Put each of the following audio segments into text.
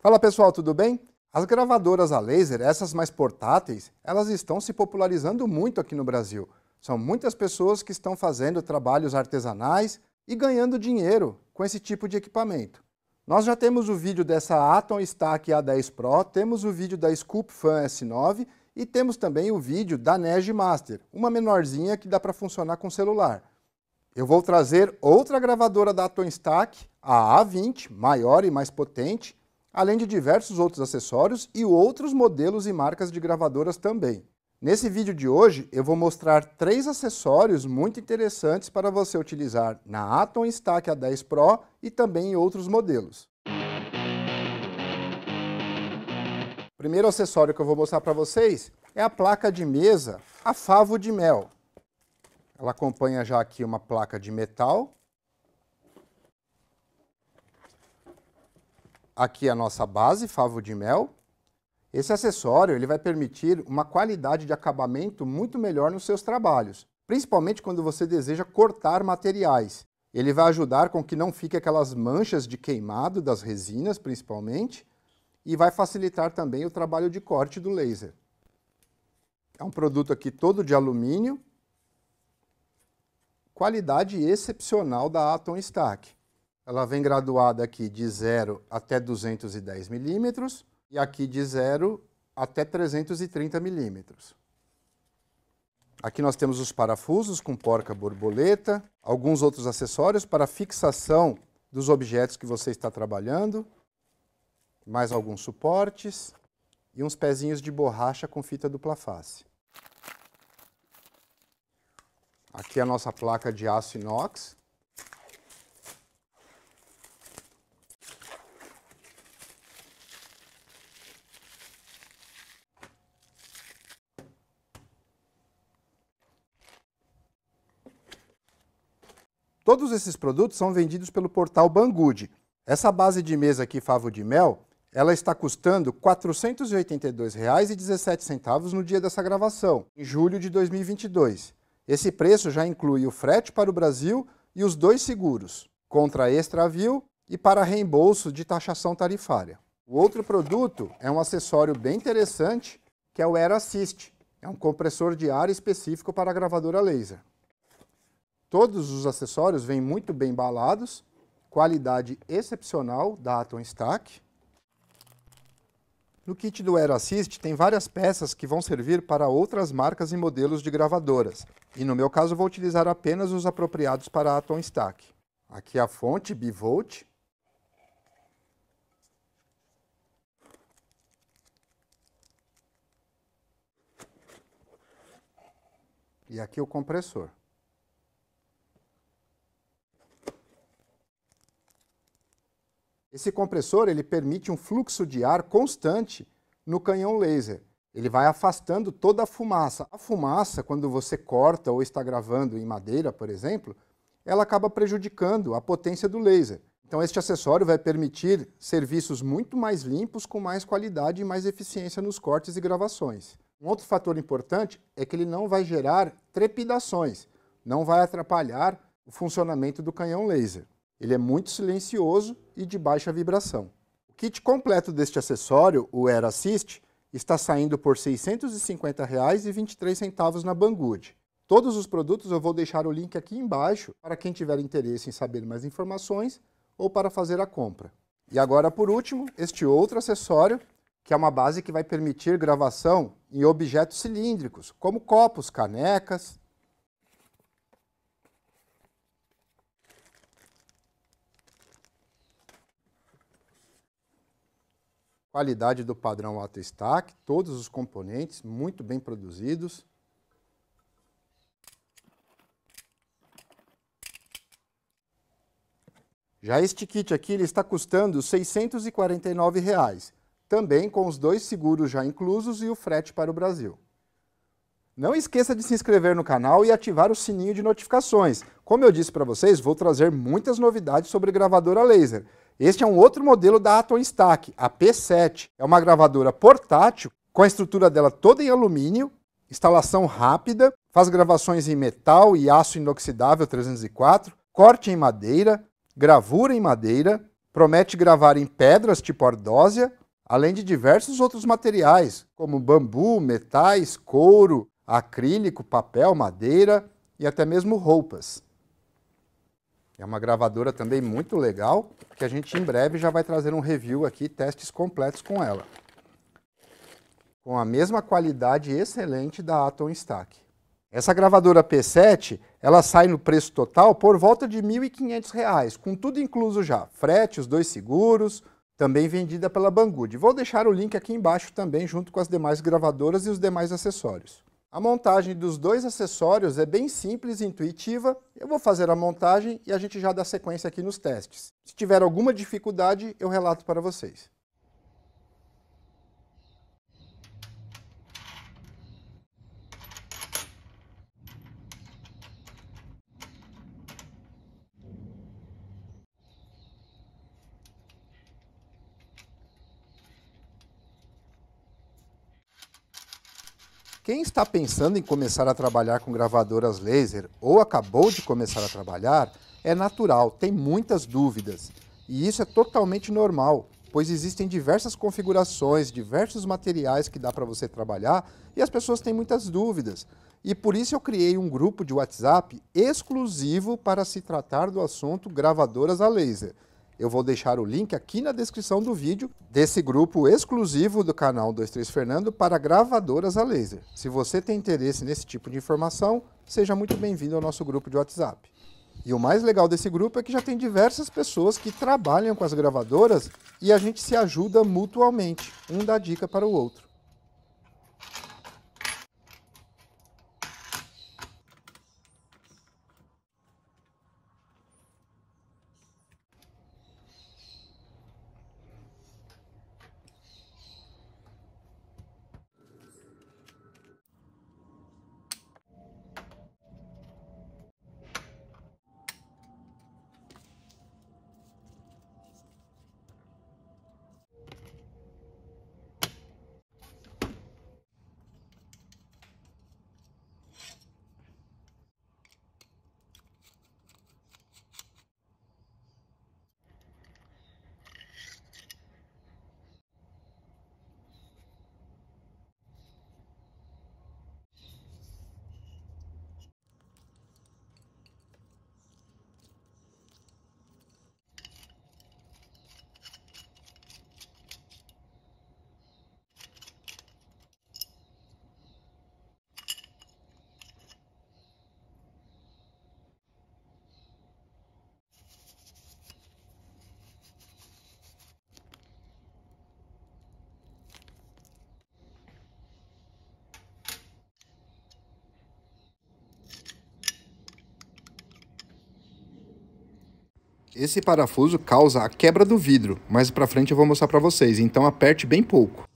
Fala pessoal, tudo bem? As gravadoras a laser, essas mais portáteis, elas estão se popularizando muito aqui no Brasil. São muitas pessoas que estão fazendo trabalhos artesanais e ganhando dinheiro com esse tipo de equipamento. Nós já temos o vídeo dessa Atom Stack A10 Pro, temos o vídeo da Scoop Fan S9 e temos também o vídeo da Nege Master, uma menorzinha que dá para funcionar com celular. Eu vou trazer outra gravadora da Atom Stack, a A20, maior e mais potente, além de diversos outros acessórios e outros modelos e marcas de gravadoras também. Nesse vídeo de hoje eu vou mostrar três acessórios muito interessantes para você utilizar na Atom Stack A10 Pro e também em outros modelos. O primeiro acessório que eu vou mostrar para vocês é a placa de mesa a favo de mel. Ela acompanha já aqui uma placa de metal aqui a nossa base favo de mel. Esse acessório ele vai permitir uma qualidade de acabamento muito melhor nos seus trabalhos, principalmente quando você deseja cortar materiais. Ele vai ajudar com que não fique aquelas manchas de queimado das resinas, principalmente, e vai facilitar também o trabalho de corte do laser. É um produto aqui todo de alumínio, qualidade excepcional da Atom Stack ela vem graduada aqui de 0 até 210 milímetros e aqui de 0 até 330 milímetros. Aqui nós temos os parafusos com porca borboleta, alguns outros acessórios para fixação dos objetos que você está trabalhando, mais alguns suportes e uns pezinhos de borracha com fita dupla face. Aqui é a nossa placa de aço inox, Todos esses produtos são vendidos pelo portal Banggood. Essa base de mesa aqui, favo de mel, ela está custando R$ 482,17 no dia dessa gravação, em julho de 2022. Esse preço já inclui o frete para o Brasil e os dois seguros, contra extravio e para reembolso de taxação tarifária. O outro produto é um acessório bem interessante, que é o Air Assist. É um compressor de ar específico para a gravadora laser. Todos os acessórios vêm muito bem embalados, qualidade excepcional da Atom Stack. No kit do Aero Assist tem várias peças que vão servir para outras marcas e modelos de gravadoras, e no meu caso vou utilizar apenas os apropriados para a Atom Stack. Aqui a fonte Bivolt. E aqui o compressor. Esse compressor ele permite um fluxo de ar constante no canhão laser. Ele vai afastando toda a fumaça. A fumaça, quando você corta ou está gravando em madeira, por exemplo, ela acaba prejudicando a potência do laser. Então, este acessório vai permitir serviços muito mais limpos, com mais qualidade e mais eficiência nos cortes e gravações. Um outro fator importante é que ele não vai gerar trepidações, não vai atrapalhar o funcionamento do canhão laser. Ele é muito silencioso e de baixa vibração. O kit completo deste acessório, o Air Assist, está saindo por R$ 650,23 na Banggood. Todos os produtos eu vou deixar o link aqui embaixo para quem tiver interesse em saber mais informações ou para fazer a compra. E agora, por último, este outro acessório, que é uma base que vai permitir gravação em objetos cilíndricos, como copos, canecas, qualidade do padrão AutoStack, todos os componentes muito bem produzidos. Já este kit aqui ele está custando R$ 649, reais, também com os dois seguros já inclusos e o frete para o Brasil. Não esqueça de se inscrever no canal e ativar o sininho de notificações. Como eu disse para vocês, vou trazer muitas novidades sobre gravadora laser. Este é um outro modelo da Atom Stack, a P7. É uma gravadora portátil, com a estrutura dela toda em alumínio, instalação rápida, faz gravações em metal e aço inoxidável 304, corte em madeira, gravura em madeira, promete gravar em pedras tipo ardósia, além de diversos outros materiais, como bambu, metais, couro, acrílico, papel, madeira e até mesmo roupas. É uma gravadora também muito legal, que a gente em breve já vai trazer um review aqui, testes completos com ela. Com a mesma qualidade excelente da Atom Stack. Essa gravadora P7, ela sai no preço total por volta de R$ 1.500, com tudo incluso já, frete, os dois seguros, também vendida pela Banggood. Vou deixar o link aqui embaixo também, junto com as demais gravadoras e os demais acessórios. A montagem dos dois acessórios é bem simples e intuitiva. Eu vou fazer a montagem e a gente já dá sequência aqui nos testes. Se tiver alguma dificuldade, eu relato para vocês. Quem está pensando em começar a trabalhar com gravadoras laser ou acabou de começar a trabalhar, é natural, tem muitas dúvidas. E isso é totalmente normal, pois existem diversas configurações, diversos materiais que dá para você trabalhar e as pessoas têm muitas dúvidas. E por isso eu criei um grupo de WhatsApp exclusivo para se tratar do assunto gravadoras a laser. Eu vou deixar o link aqui na descrição do vídeo desse grupo exclusivo do canal 23 Fernando para gravadoras a laser. Se você tem interesse nesse tipo de informação, seja muito bem-vindo ao nosso grupo de WhatsApp. E o mais legal desse grupo é que já tem diversas pessoas que trabalham com as gravadoras e a gente se ajuda mutuamente. Um dá dica para o outro. Esse parafuso causa a quebra do vidro, mas para frente eu vou mostrar para vocês, então aperte bem pouco.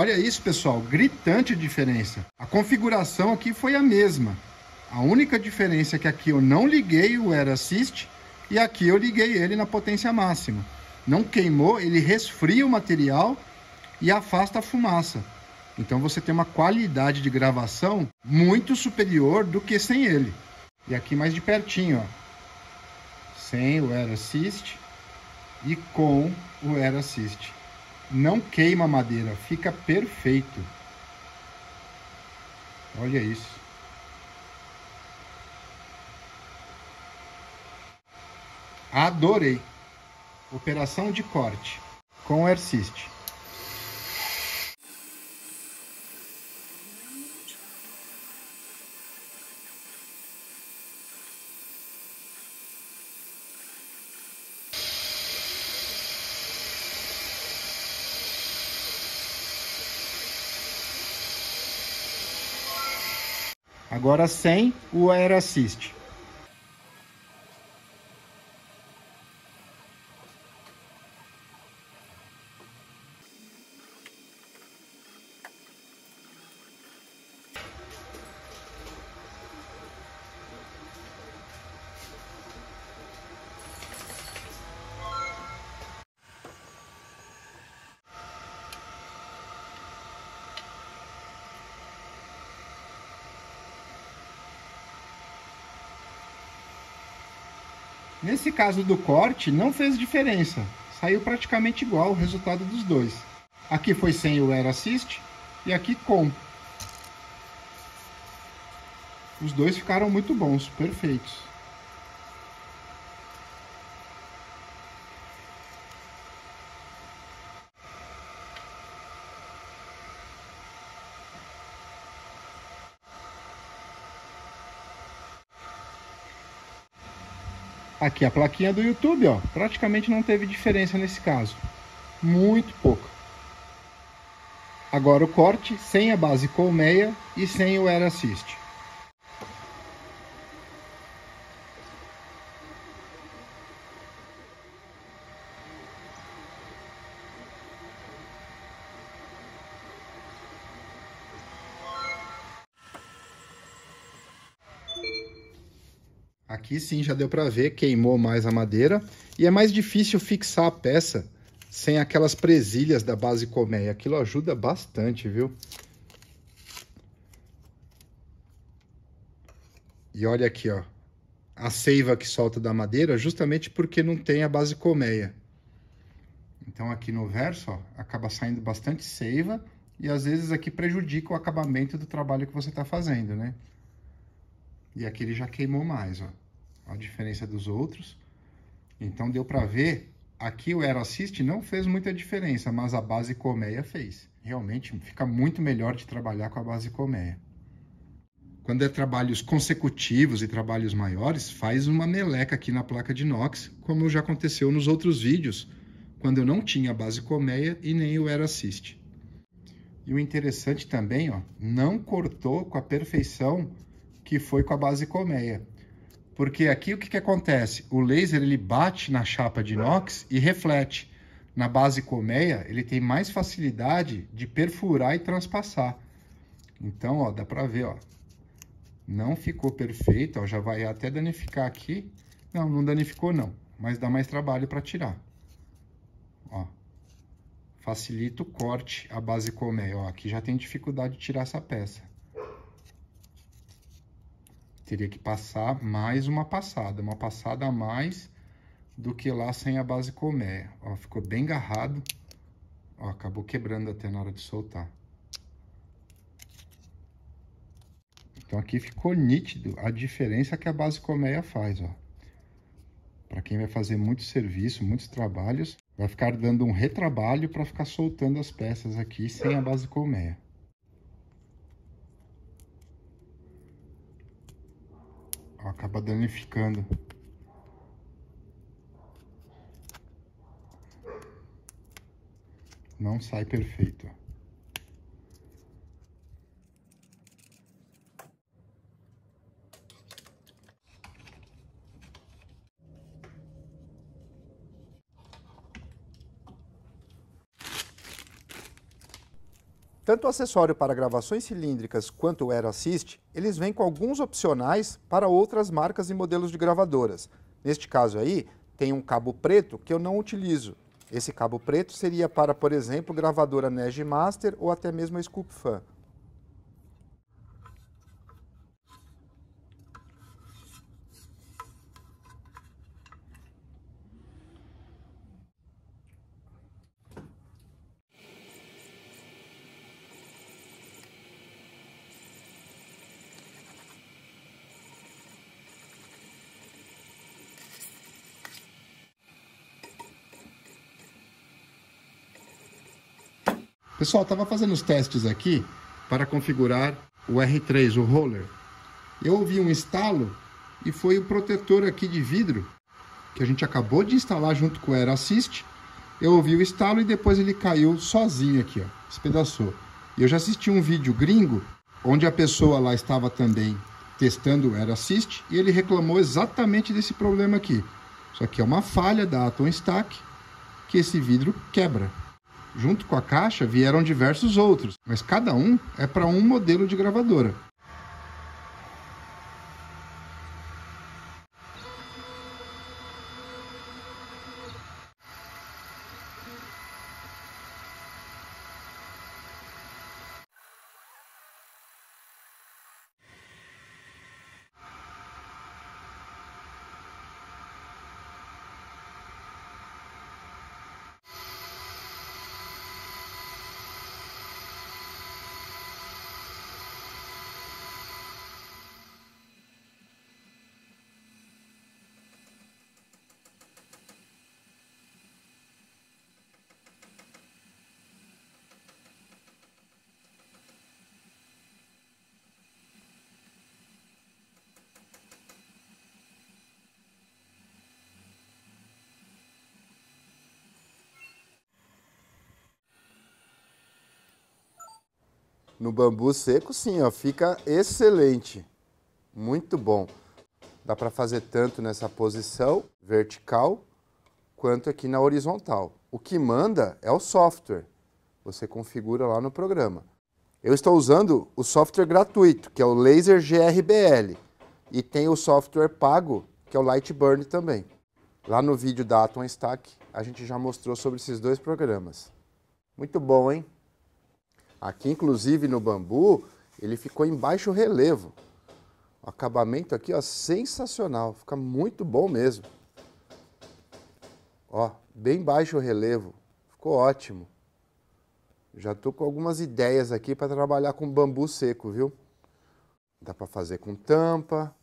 Olha isso, pessoal, gritante diferença. A configuração aqui foi a mesma. A única diferença é que aqui eu não liguei o Air Assist e aqui eu liguei ele na potência máxima. Não queimou, ele resfria o material e afasta a fumaça. Então você tem uma qualidade de gravação muito superior do que sem ele. E aqui mais de pertinho, ó. Sem o Air Assist e com o Air Assist não queima madeira, fica perfeito. Olha isso. Adorei! Operação de corte com o Agora sem o aerassist. Nesse caso do corte, não fez diferença, saiu praticamente igual o resultado dos dois. Aqui foi sem o Air Assist e aqui com. Os dois ficaram muito bons, perfeitos. Aqui a plaquinha do YouTube, ó, praticamente não teve diferença nesse caso. Muito pouca. Agora o corte sem a base colmeia e sem o Air Assist. Aqui sim já deu para ver, queimou mais a madeira. E é mais difícil fixar a peça sem aquelas presilhas da base colmeia. Aquilo ajuda bastante, viu? E olha aqui, ó. A seiva que solta da madeira, justamente porque não tem a base colmeia. Então aqui no verso, ó, acaba saindo bastante seiva e às vezes aqui prejudica o acabamento do trabalho que você está fazendo, né? E aqui ele já queimou mais, ó a diferença dos outros. Então deu para ver, aqui o AeroAssist não fez muita diferença, mas a base colmeia fez. Realmente fica muito melhor de trabalhar com a base colmeia. Quando é trabalhos consecutivos e trabalhos maiores, faz uma meleca aqui na placa de inox, como já aconteceu nos outros vídeos, quando eu não tinha a base colmeia e nem o AeroAssist. E o interessante também, ó, não cortou com a perfeição que foi com a base colmeia. Porque aqui o que, que acontece? O laser ele bate na chapa de inox e reflete. Na base colmeia, ele tem mais facilidade de perfurar e transpassar. Então, ó, dá pra ver, ó. Não ficou perfeito, ó, já vai até danificar aqui. Não, não danificou não, mas dá mais trabalho para tirar. Ó. Facilita o corte a base colmeia, ó. Aqui já tem dificuldade de tirar essa peça. Teria que passar mais uma passada, uma passada a mais do que lá sem a base colmeia. Ó, ficou bem garrado. Ó, acabou quebrando até na hora de soltar. Então aqui ficou nítido a diferença que a base colmeia faz, ó. Para quem vai fazer muito serviço, muitos trabalhos, vai ficar dando um retrabalho para ficar soltando as peças aqui sem a base colmeia. acaba danificando. Não sai perfeito. Tanto o acessório para gravações cilíndricas quanto o Air Assist, eles vêm com alguns opcionais para outras marcas e modelos de gravadoras. Neste caso aí, tem um cabo preto que eu não utilizo. Esse cabo preto seria para, por exemplo, gravadora Nege Master ou até mesmo a Scoop Fan. Pessoal, estava fazendo os testes aqui para configurar o R3, o roller. Eu ouvi um estalo e foi o protetor aqui de vidro que a gente acabou de instalar junto com o Aero Assist. Eu ouvi o estalo e depois ele caiu sozinho aqui, ó, espedaçou. Eu já assisti um vídeo gringo onde a pessoa lá estava também testando o Aero Assist e ele reclamou exatamente desse problema aqui. Só que é uma falha da Atom Stack que esse vidro quebra. Junto com a caixa vieram diversos outros, mas cada um é para um modelo de gravadora. No bambu seco, sim, ó, fica excelente. Muito bom. Dá para fazer tanto nessa posição vertical quanto aqui na horizontal. O que manda é o software. Você configura lá no programa. Eu estou usando o software gratuito, que é o Laser GRBL, e tem o software pago, que é o Lightburn também. Lá no vídeo da Atom Stack, a gente já mostrou sobre esses dois programas. Muito bom, hein? Aqui, inclusive, no bambu, ele ficou em baixo relevo. O acabamento aqui, ó, sensacional. Fica muito bom mesmo. Ó, bem baixo relevo. Ficou ótimo. Já tô com algumas ideias aqui para trabalhar com bambu seco, viu? Dá para fazer com tampa,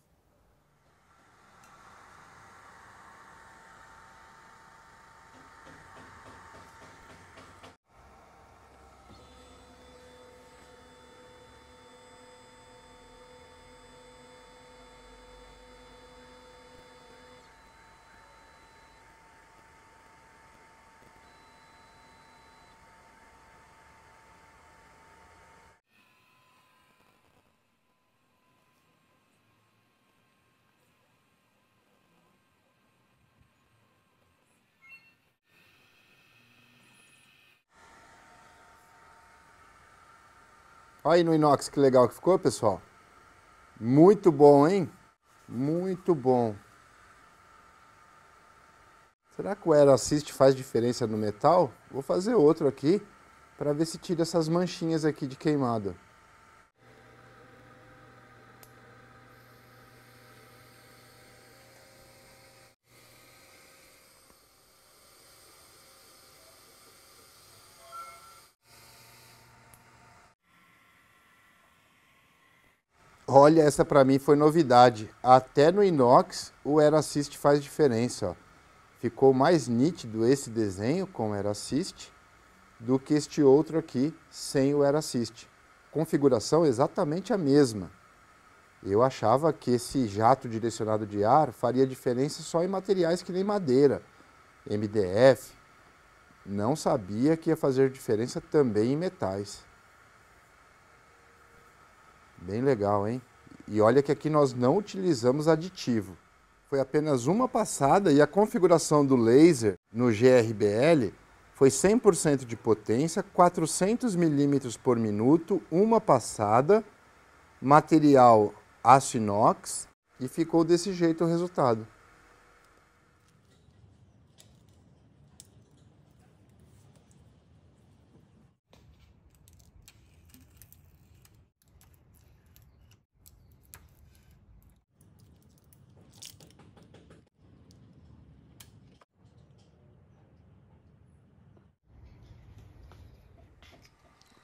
Olha aí no inox que legal que ficou, pessoal. Muito bom, hein? Muito bom. Será que o Aero Assist faz diferença no metal? Vou fazer outro aqui para ver se tira essas manchinhas aqui de queimada. Olha, essa para mim foi novidade. Até no inox o Air Assist faz diferença. Ó. Ficou mais nítido esse desenho com o Air Assist do que este outro aqui sem o Air Assist. Configuração exatamente a mesma. Eu achava que esse jato direcionado de ar faria diferença só em materiais que nem madeira, MDF. Não sabia que ia fazer diferença também em metais. Bem legal, hein? E olha que aqui nós não utilizamos aditivo. Foi apenas uma passada e a configuração do laser no GRBL foi 100% de potência, 400 milímetros por minuto, uma passada, material aço inox e ficou desse jeito o resultado.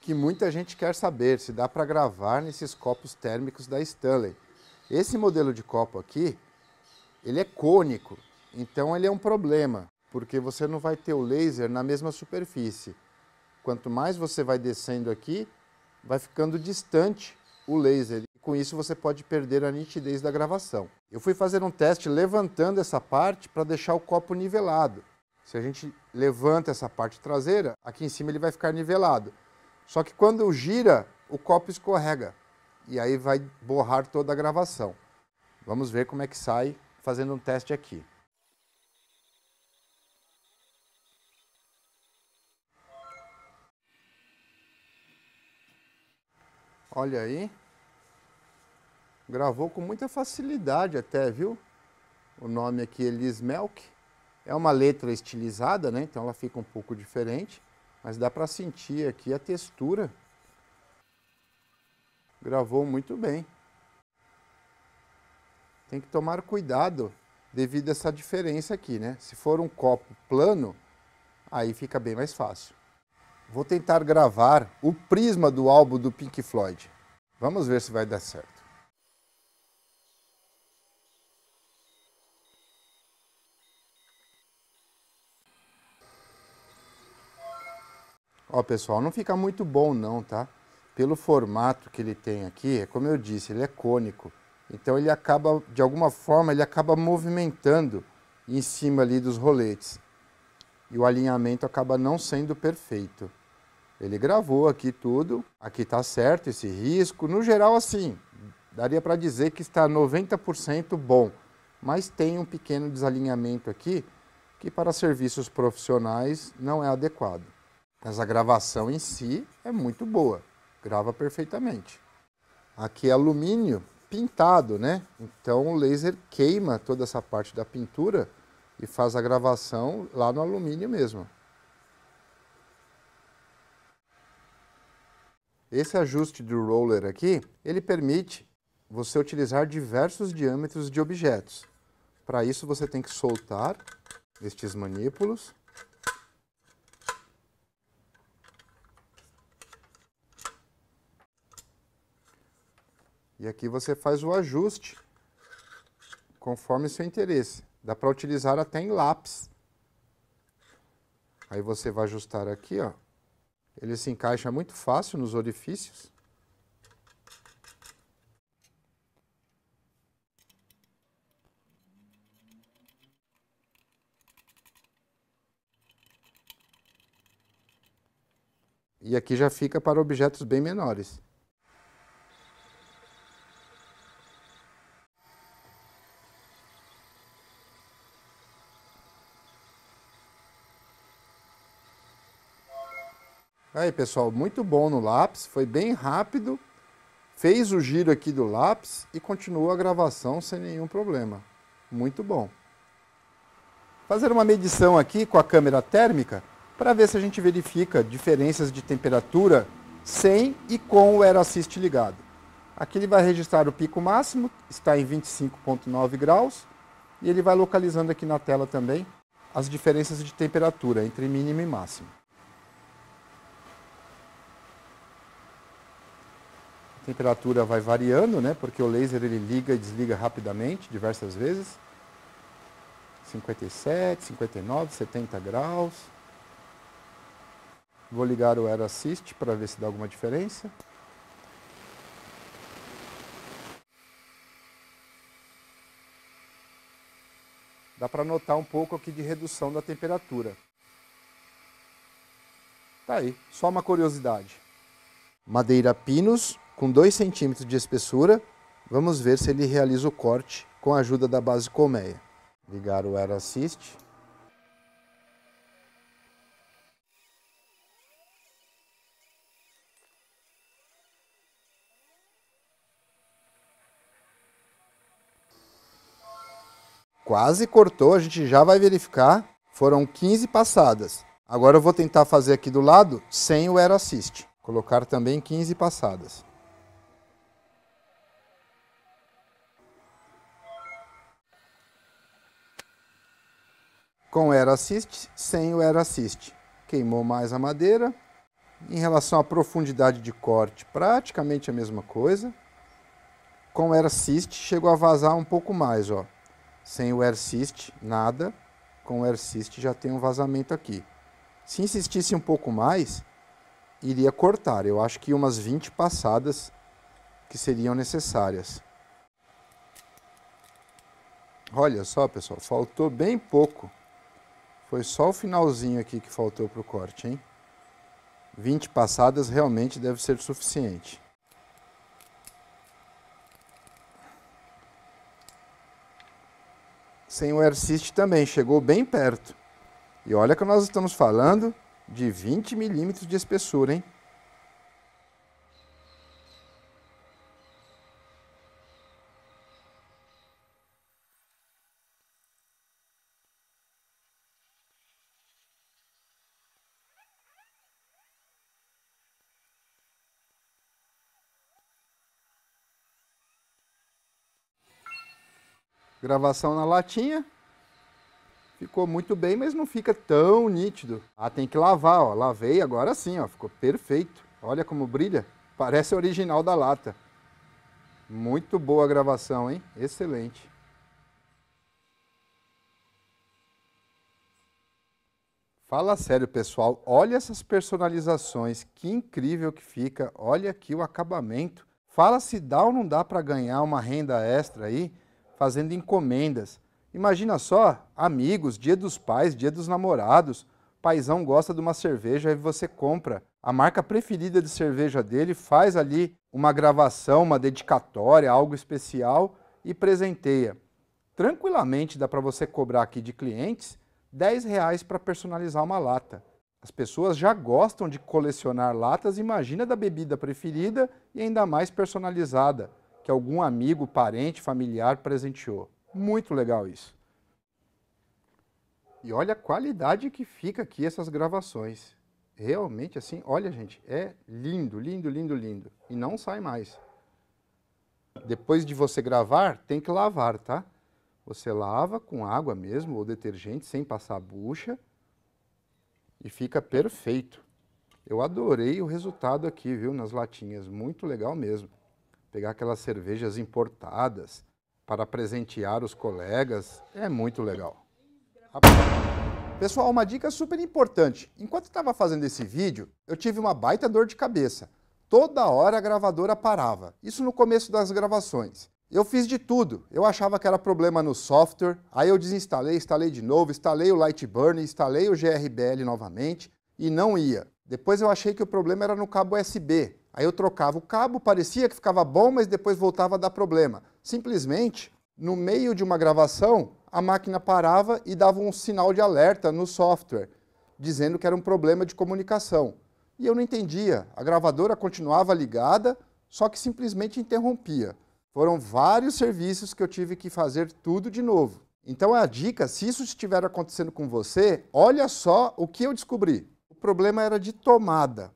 que muita gente quer saber se dá para gravar nesses copos térmicos da Stanley. Esse modelo de copo aqui, ele é cônico, então ele é um problema, porque você não vai ter o laser na mesma superfície. Quanto mais você vai descendo aqui, vai ficando distante o laser e com isso você pode perder a nitidez da gravação. Eu fui fazer um teste levantando essa parte para deixar o copo nivelado. Se a gente levanta essa parte traseira, aqui em cima ele vai ficar nivelado. Só que quando gira, o copo escorrega e aí vai borrar toda a gravação. Vamos ver como é que sai fazendo um teste aqui. Olha aí. Gravou com muita facilidade até, viu? O nome aqui é Liz Melk. É uma letra estilizada, né? Então ela fica um pouco diferente. Mas dá para sentir aqui a textura. Gravou muito bem. Tem que tomar cuidado devido a essa diferença aqui, né? Se for um copo plano, aí fica bem mais fácil. Vou tentar gravar o prisma do álbum do Pink Floyd. Vamos ver se vai dar certo. Ó, pessoal, não fica muito bom não, tá? Pelo formato que ele tem aqui, é como eu disse, ele é cônico. Então ele acaba, de alguma forma, ele acaba movimentando em cima ali dos roletes. E o alinhamento acaba não sendo perfeito. Ele gravou aqui tudo, aqui tá certo esse risco. No geral, assim, daria para dizer que está 90% bom, mas tem um pequeno desalinhamento aqui que para serviços profissionais não é adequado. Mas a gravação em si é muito boa, grava perfeitamente. Aqui é alumínio pintado, né? Então o laser queima toda essa parte da pintura e faz a gravação lá no alumínio mesmo. Esse ajuste do roller aqui, ele permite você utilizar diversos diâmetros de objetos. Para isso você tem que soltar estes manípulos E aqui você faz o ajuste conforme seu interesse. Dá para utilizar até em lápis. Aí você vai ajustar aqui, ó. Ele se encaixa muito fácil nos orifícios. E aqui já fica para objetos bem menores. Aí, pessoal, muito bom no lápis, foi bem rápido, fez o giro aqui do lápis e continuou a gravação sem nenhum problema. Muito bom. Fazer uma medição aqui com a câmera térmica para ver se a gente verifica diferenças de temperatura sem e com o Air Assist ligado. Aqui ele vai registrar o pico máximo, está em 25.9 graus, e ele vai localizando aqui na tela também as diferenças de temperatura entre mínimo e máximo. temperatura vai variando, né? Porque o laser ele liga e desliga rapidamente, diversas vezes. 57, 59, 70 graus. Vou ligar o Air Assist para ver se dá alguma diferença. Dá para notar um pouco aqui de redução da temperatura. Tá aí, só uma curiosidade. Madeira Pinus com 2 centímetros de espessura, vamos ver se ele realiza o corte com a ajuda da base colmeia. Ligar o Air Assist. Quase cortou, a gente já vai verificar. Foram 15 passadas. Agora eu vou tentar fazer aqui do lado sem o Air Assist. Colocar também 15 passadas. com era assist, sem o era assist. Queimou mais a madeira. Em relação à profundidade de corte, praticamente a mesma coisa. Com o air assist chegou a vazar um pouco mais, ó. Sem o air assist, nada. Com o air assist já tem um vazamento aqui. Se insistisse um pouco mais, iria cortar. Eu acho que umas 20 passadas que seriam necessárias. Olha só, pessoal, faltou bem pouco. Foi só o finalzinho aqui que faltou para o corte, hein? 20 passadas realmente deve ser suficiente. Sem o AirSist também, chegou bem perto. E olha que nós estamos falando de 20 milímetros de espessura, hein? gravação na latinha. Ficou muito bem, mas não fica tão nítido. Ah, tem que lavar, ó. Lavei agora sim, ó. Ficou perfeito. Olha como brilha. Parece original da lata. Muito boa a gravação, hein? Excelente. Fala sério, pessoal. Olha essas personalizações. Que incrível que fica. Olha aqui o acabamento. Fala se dá ou não dá para ganhar uma renda extra aí fazendo encomendas. Imagina só, amigos, dia dos pais, dia dos namorados. Paizão gosta de uma cerveja e você compra. A marca preferida de cerveja dele faz ali uma gravação, uma dedicatória, algo especial e presenteia. Tranquilamente dá para você cobrar aqui de clientes 10 reais para personalizar uma lata. As pessoas já gostam de colecionar latas, imagina da bebida preferida e ainda mais personalizada que algum amigo, parente, familiar presenteou. Muito legal isso. E olha a qualidade que fica aqui essas gravações. Realmente assim, olha gente, é lindo, lindo, lindo, lindo. E não sai mais. Depois de você gravar, tem que lavar, tá? Você lava com água mesmo, ou detergente, sem passar bucha. E fica perfeito. Eu adorei o resultado aqui, viu, nas latinhas. Muito legal mesmo pegar aquelas cervejas importadas para presentear os colegas, é muito legal. Pessoal, uma dica super importante. Enquanto estava fazendo esse vídeo, eu tive uma baita dor de cabeça. Toda hora a gravadora parava. Isso no começo das gravações. Eu fiz de tudo. Eu achava que era problema no software, aí eu desinstalei, instalei de novo, instalei o Lightburn, instalei o GRBL novamente e não ia. Depois eu achei que o problema era no cabo USB. Aí eu trocava o cabo, parecia que ficava bom, mas depois voltava a dar problema. Simplesmente, no meio de uma gravação, a máquina parava e dava um sinal de alerta no software, dizendo que era um problema de comunicação. E eu não entendia. A gravadora continuava ligada, só que simplesmente interrompia. Foram vários serviços que eu tive que fazer tudo de novo. Então a dica, se isso estiver acontecendo com você, olha só o que eu descobri. O problema era de tomada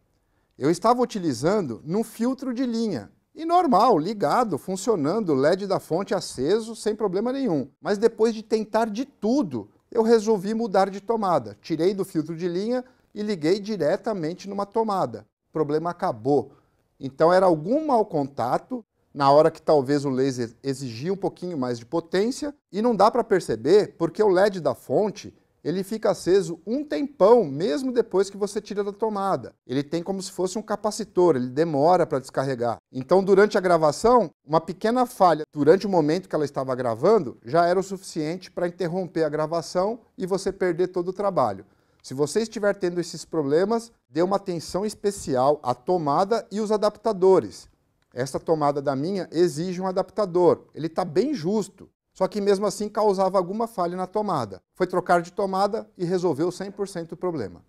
eu estava utilizando num filtro de linha. E normal, ligado, funcionando, LED da fonte aceso, sem problema nenhum. Mas depois de tentar de tudo, eu resolvi mudar de tomada. Tirei do filtro de linha e liguei diretamente numa tomada. O problema acabou. Então era algum mau contato, na hora que talvez o laser exigia um pouquinho mais de potência, e não dá para perceber porque o LED da fonte ele fica aceso um tempão, mesmo depois que você tira da tomada. Ele tem como se fosse um capacitor, ele demora para descarregar. Então, durante a gravação, uma pequena falha durante o momento que ela estava gravando já era o suficiente para interromper a gravação e você perder todo o trabalho. Se você estiver tendo esses problemas, dê uma atenção especial à tomada e os adaptadores. Esta tomada da minha exige um adaptador. Ele está bem justo. Só que mesmo assim causava alguma falha na tomada. Foi trocar de tomada e resolveu 100% o problema.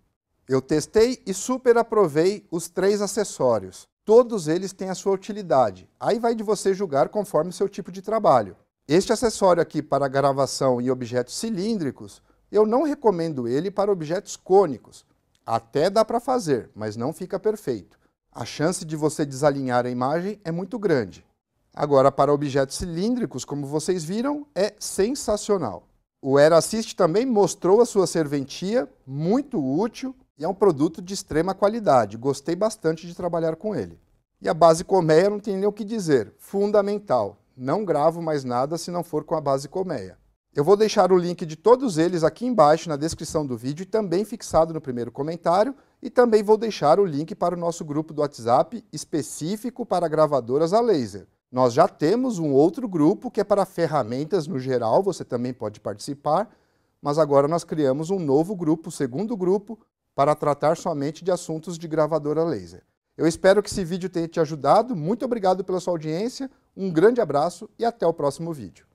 Eu testei e super aprovei os três acessórios. Todos eles têm a sua utilidade. Aí vai de você julgar conforme seu tipo de trabalho. Este acessório aqui para gravação em objetos cilíndricos, eu não recomendo ele para objetos cônicos. Até dá para fazer, mas não fica perfeito. A chance de você desalinhar a imagem é muito grande. Agora, para objetos cilíndricos, como vocês viram, é sensacional. O Air Assist também mostrou a sua serventia, muito útil e é um produto de extrema qualidade. Gostei bastante de trabalhar com ele. E a base colmeia não tem nem o que dizer, fundamental. Não gravo mais nada se não for com a base colmeia. Eu vou deixar o link de todos eles aqui embaixo na descrição do vídeo e também fixado no primeiro comentário. E também vou deixar o link para o nosso grupo do WhatsApp específico para gravadoras a laser. Nós já temos um outro grupo que é para ferramentas no geral, você também pode participar, mas agora nós criamos um novo grupo, segundo grupo, para tratar somente de assuntos de gravadora laser. Eu espero que esse vídeo tenha te ajudado. Muito obrigado pela sua audiência, um grande abraço e até o próximo vídeo.